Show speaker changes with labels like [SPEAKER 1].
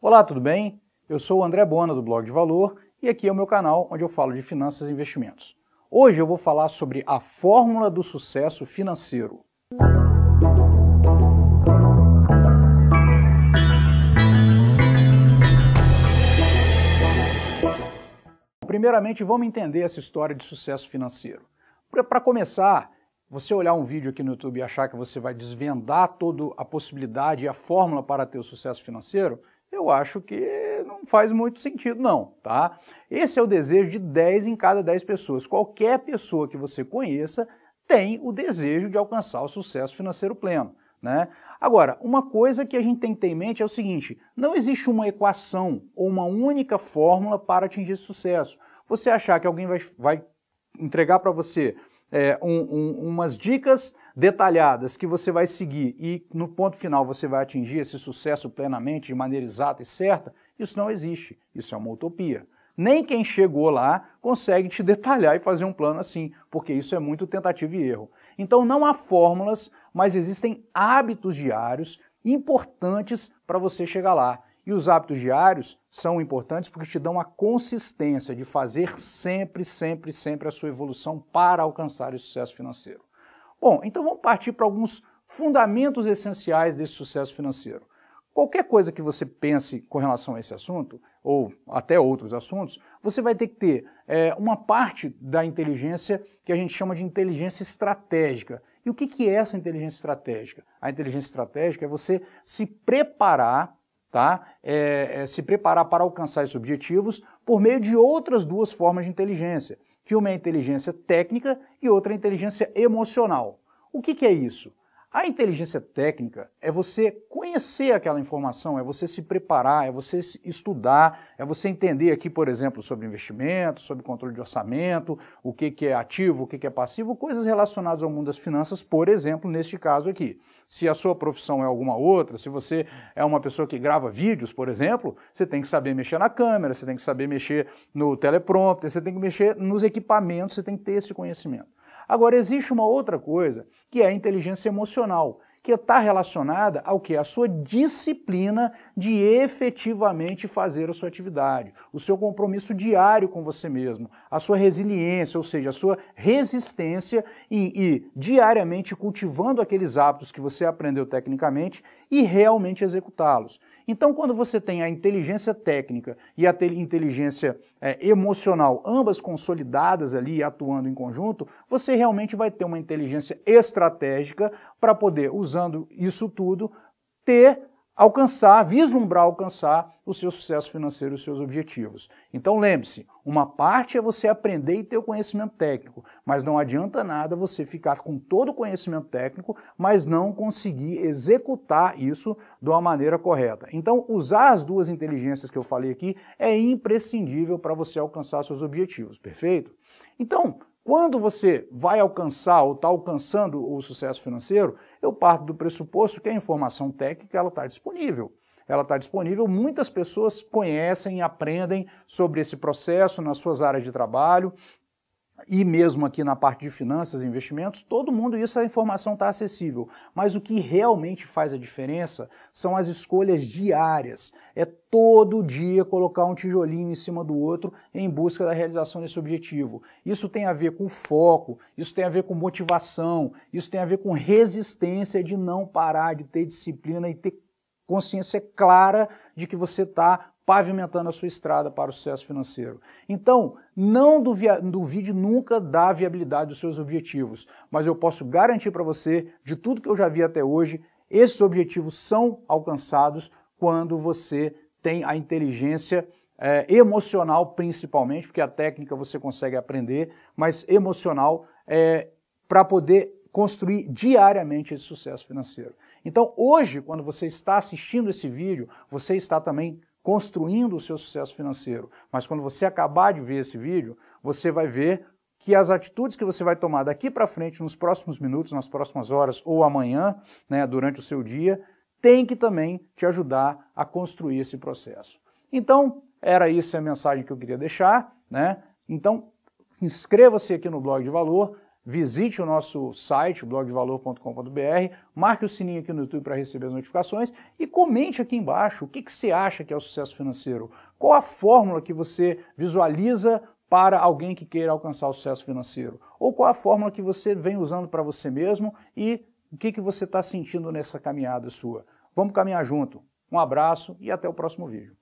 [SPEAKER 1] Olá, tudo bem? Eu sou o André Bona do Blog de Valor e aqui é o meu canal onde eu falo de finanças e investimentos. Hoje eu vou falar sobre a fórmula do sucesso financeiro. Primeiramente, vamos entender essa história de sucesso financeiro. Para começar, você olhar um vídeo aqui no YouTube e achar que você vai desvendar toda a possibilidade e a fórmula para ter o sucesso financeiro, eu acho que não faz muito sentido não, tá? Esse é o desejo de 10 em cada 10 pessoas. Qualquer pessoa que você conheça tem o desejo de alcançar o sucesso financeiro pleno, né? Agora, uma coisa que a gente tem que ter em mente é o seguinte, não existe uma equação ou uma única fórmula para atingir esse sucesso. Você achar que alguém vai, vai entregar para você é, um, um, umas dicas detalhadas que você vai seguir e no ponto final você vai atingir esse sucesso plenamente, de maneira exata e certa, isso não existe. Isso é uma utopia. Nem quem chegou lá consegue te detalhar e fazer um plano assim, porque isso é muito tentativa e erro. Então não há fórmulas, mas existem hábitos diários importantes para você chegar lá. E os hábitos diários são importantes porque te dão a consistência de fazer sempre, sempre, sempre a sua evolução para alcançar o sucesso financeiro. Bom, então vamos partir para alguns fundamentos essenciais desse sucesso financeiro. Qualquer coisa que você pense com relação a esse assunto, ou até outros assuntos, você vai ter que ter é, uma parte da inteligência que a gente chama de inteligência estratégica. E o que, que é essa inteligência estratégica? A inteligência estratégica é você se preparar, tá? É, é, se preparar para alcançar esses objetivos por meio de outras duas formas de inteligência, que uma é inteligência técnica e outra é inteligência emocional. O que, que é isso? A inteligência técnica é você conhecer aquela informação, é você se preparar, é você estudar, é você entender aqui, por exemplo, sobre investimento, sobre controle de orçamento, o que, que é ativo, o que, que é passivo, coisas relacionadas ao mundo das finanças, por exemplo, neste caso aqui. Se a sua profissão é alguma outra, se você é uma pessoa que grava vídeos, por exemplo, você tem que saber mexer na câmera, você tem que saber mexer no teleprompter, você tem que mexer nos equipamentos, você tem que ter esse conhecimento. Agora, existe uma outra coisa, que é a inteligência emocional, que está relacionada ao que? A sua disciplina de efetivamente fazer a sua atividade, o seu compromisso diário com você mesmo, a sua resiliência, ou seja, a sua resistência em ir diariamente cultivando aqueles hábitos que você aprendeu tecnicamente e realmente executá-los. Então, quando você tem a inteligência técnica e a inteligência é, emocional, ambas consolidadas ali, atuando em conjunto, você realmente vai ter uma inteligência estratégica para poder, usando isso tudo, ter alcançar, vislumbrar alcançar o seu sucesso financeiro, os seus objetivos. Então lembre-se, uma parte é você aprender e ter o conhecimento técnico, mas não adianta nada você ficar com todo o conhecimento técnico, mas não conseguir executar isso de uma maneira correta. Então usar as duas inteligências que eu falei aqui é imprescindível para você alcançar seus objetivos, perfeito? Então, quando você vai alcançar ou está alcançando o sucesso financeiro, eu parto do pressuposto que a informação técnica ela está disponível. Ela está disponível, muitas pessoas conhecem e aprendem sobre esse processo nas suas áreas de trabalho, e mesmo aqui na parte de finanças e investimentos, todo mundo isso a informação está acessível. Mas o que realmente faz a diferença são as escolhas diárias. É todo dia colocar um tijolinho em cima do outro em busca da realização desse objetivo. Isso tem a ver com foco, isso tem a ver com motivação, isso tem a ver com resistência de não parar, de ter disciplina e ter consciência clara de que você está pavimentando a sua estrada para o sucesso financeiro. Então, não duvide nunca da viabilidade dos seus objetivos, mas eu posso garantir para você, de tudo que eu já vi até hoje, esses objetivos são alcançados quando você tem a inteligência é, emocional, principalmente, porque a técnica você consegue aprender, mas emocional é, para poder construir diariamente esse sucesso financeiro. Então, hoje, quando você está assistindo esse vídeo, você está também construindo o seu sucesso financeiro. Mas quando você acabar de ver esse vídeo, você vai ver que as atitudes que você vai tomar daqui para frente, nos próximos minutos, nas próximas horas ou amanhã, né, durante o seu dia, tem que também te ajudar a construir esse processo. Então, era isso a mensagem que eu queria deixar, né? Então, inscreva-se aqui no blog de valor, visite o nosso site, blogdevalor.com.br, marque o sininho aqui no YouTube para receber as notificações e comente aqui embaixo o que, que você acha que é o sucesso financeiro. Qual a fórmula que você visualiza para alguém que queira alcançar o sucesso financeiro? Ou qual a fórmula que você vem usando para você mesmo e o que, que você está sentindo nessa caminhada sua? Vamos caminhar junto. Um abraço e até o próximo vídeo.